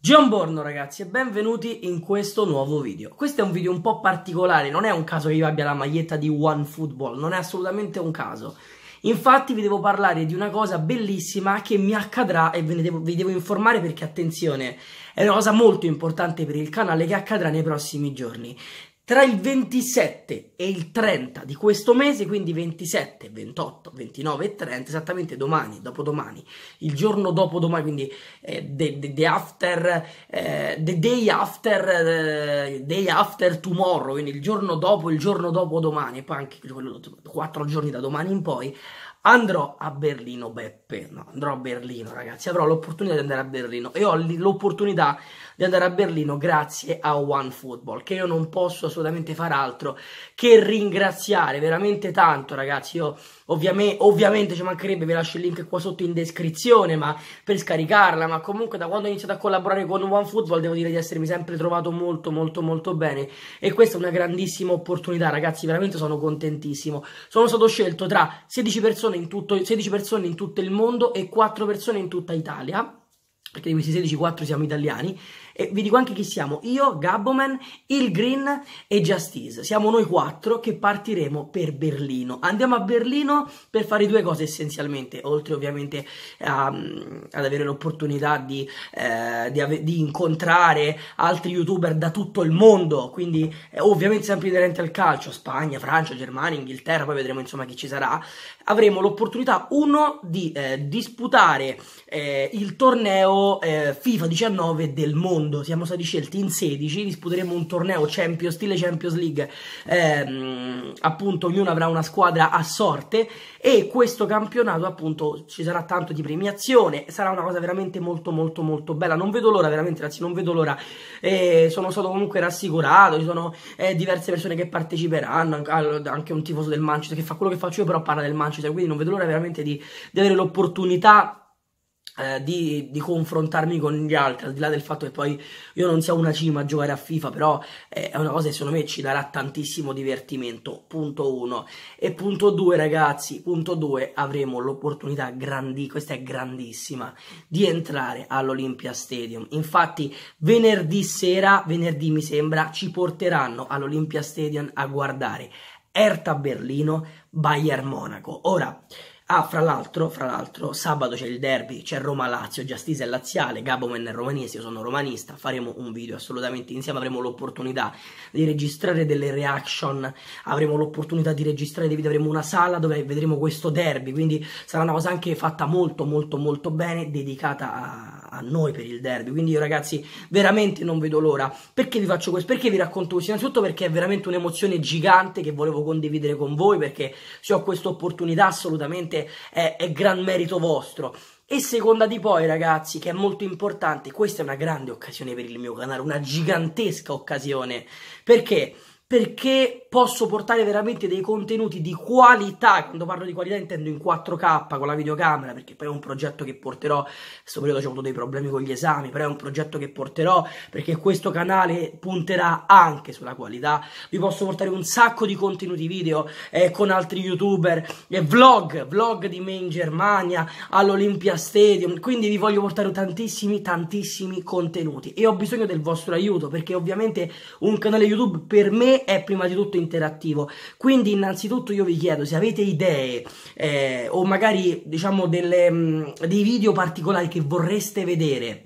Gianborno ragazzi e benvenuti in questo nuovo video. Questo è un video un po' particolare, non è un caso che io abbia la maglietta di One Football, non è assolutamente un caso. Infatti vi devo parlare di una cosa bellissima che mi accadrà e ve ne devo, vi devo informare perché attenzione, è una cosa molto importante per il canale che accadrà nei prossimi giorni. Tra il 27 e il 30 di questo mese, quindi 27, 28, 29 e 30, esattamente domani, dopodomani, il giorno dopo domani, quindi eh, the, the, the, after, eh, the day after, eh, day after tomorrow, quindi il giorno dopo, il giorno dopo domani, e poi anche 4 giorni da domani in poi, Andrò a Berlino, Beppe. No, andrò a Berlino, ragazzi. Avrò l'opportunità di andare a Berlino e ho l'opportunità di andare a Berlino grazie a OneFootball che io non posso assolutamente far altro che ringraziare veramente tanto, ragazzi. Io ovviamente, ovviamente ci mancherebbe, vi lascio il link qua sotto in descrizione, ma per scaricarla, ma comunque da quando ho iniziato a collaborare con OneFootball devo dire di essermi sempre trovato molto molto molto bene e questa è una grandissima opportunità, ragazzi. Veramente sono contentissimo. Sono stato scelto tra 16 persone persone in tutto, 16 persone in tutto il mondo e 4 persone in tutta Italia, perché di questi 16, 4 siamo italiani, e vi dico anche chi siamo, io, Gabboman, il Green e Justice. Siamo noi quattro che partiremo per Berlino. Andiamo a Berlino per fare due cose essenzialmente, oltre ovviamente um, ad avere l'opportunità di, eh, di, ave di, incontrare altri youtuber da tutto il mondo, quindi eh, ovviamente sempre inerente al calcio, Spagna, Francia, Germania, Inghilterra, poi vedremo insomma chi ci sarà. Avremo l'opportunità, uno, di eh, disputare eh, il torneo eh, FIFA 19 del mondo mondo, siamo stati scelti in 16, disputeremo un torneo Champions, stile Champions League, ehm, appunto ognuno avrà una squadra a sorte e questo campionato appunto ci sarà tanto di premiazione, sarà una cosa veramente molto molto molto bella, non vedo l'ora veramente ragazzi, non vedo l'ora, eh, sono stato comunque rassicurato, ci sono eh, diverse persone che parteciperanno, anche un tifoso del Manchester che fa quello che faccio io però parla del Manchester, quindi non vedo l'ora veramente di, di avere l'opportunità eh, di, di, confrontarmi con gli altri, al di là del fatto che poi io non sia una cima a giocare a FIFA, però eh, è una cosa che secondo me ci darà tantissimo divertimento, punto uno. E punto due ragazzi, punto due, avremo l'opportunità grandi, questa è grandissima, di entrare all'Olympia Stadium. Infatti venerdì sera, venerdì mi sembra, ci porteranno all'Olympia Stadium a guardare Erta Berlino, Bayern Monaco. Ora... Ah, fra l'altro, fra l'altro, sabato c'è il derby, c'è Roma-Lazio, Giastisa è laziale, Gabomen è romanese, io sono romanista, faremo un video assolutamente insieme, avremo l'opportunità di registrare delle reaction, avremo l'opportunità di registrare dei video, avremo una sala dove vedremo questo derby, quindi sarà una cosa anche fatta molto molto molto bene, dedicata a a noi per il derby. Quindi io ragazzi veramente non vedo l'ora. Perché vi faccio questo? Perché vi racconto questo? Innanzitutto perché è veramente un'emozione gigante che volevo condividere con voi perché se ho questa opportunità assolutamente è, è gran merito vostro. E seconda di poi, ragazzi, che è molto importante, questa è una grande occasione per il mio canale, una gigantesca occasione. Perché? Perché posso portare veramente dei contenuti di qualità, quando parlo di qualità intendo in 4K con la videocamera, perché poi è un progetto che porterò, in questo periodo ho avuto dei problemi con gli esami, però è un progetto che porterò perché questo canale punterà anche sulla qualità, vi posso portare un sacco di contenuti video eh, con altri youtuber, eh, vlog, vlog di me in Germania, all'Olympia Stadium, quindi vi voglio portare tantissimi tantissimi contenuti e ho bisogno del vostro aiuto perché ovviamente un canale YouTube per me è prima di tutto interattivo. Quindi innanzitutto io vi chiedo se avete idee eh, o magari diciamo delle, mh, dei video particolari che vorreste vedere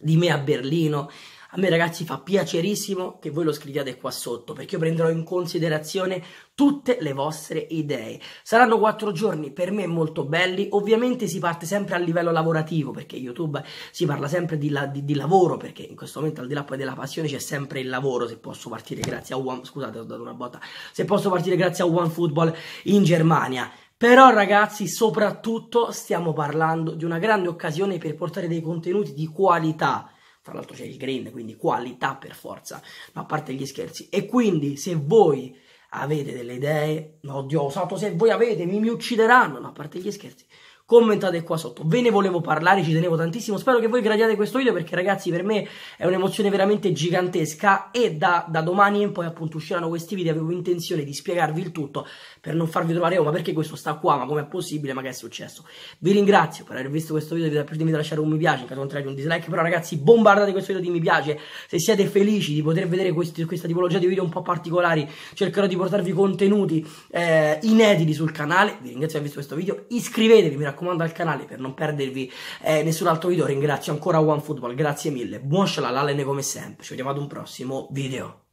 di me a Berlino, a me ragazzi fa piacerissimo che voi lo scriviate qua sotto perché io prenderò in considerazione tutte le vostre idee. Saranno quattro giorni per me molto belli, ovviamente si parte sempre a livello lavorativo perché YouTube si parla sempre di, la, di, di lavoro perché in questo momento al di là poi della passione c'è sempre il lavoro se posso partire grazie a One, scusate ho dato una botta, se posso partire grazie a One Football in Germania. Però ragazzi, soprattutto stiamo parlando di una grande occasione per portare dei contenuti di qualità tra l'altro c'è il green, quindi qualità per forza, ma a parte gli scherzi. E quindi se voi avete delle idee, oddio, ho usato se voi avete, mi, mi uccideranno, ma a parte gli scherzi, commentate qua sotto. Ve ne volevo parlare, ci tenevo tantissimo. Spero che voi gradiate questo video perché ragazzi per me è un'emozione veramente gigantesca e da, da domani in poi appunto usciranno questi video. Avevo intenzione di spiegarvi il tutto per non farvi trovare oh ma perché questo sta qua, ma com'è possibile, ma che è successo. Vi ringrazio per aver visto questo video, vi di a lasciare un mi piace, in caso contrario un dislike, però ragazzi bombardate questo video di mi piace. Se siete felici di poter vedere questi, questa tipologia di video un po' particolari, cercherò di portarvi contenuti eh, inediti sul canale. Vi ringrazio per aver visto questo video, iscrivetevi, mi raccomando raccomando al canale per non perdervi eh, nessun altro video. Ringrazio ancora OneFootball, grazie mille. Buon shalala, come sempre. Ci vediamo ad un prossimo video.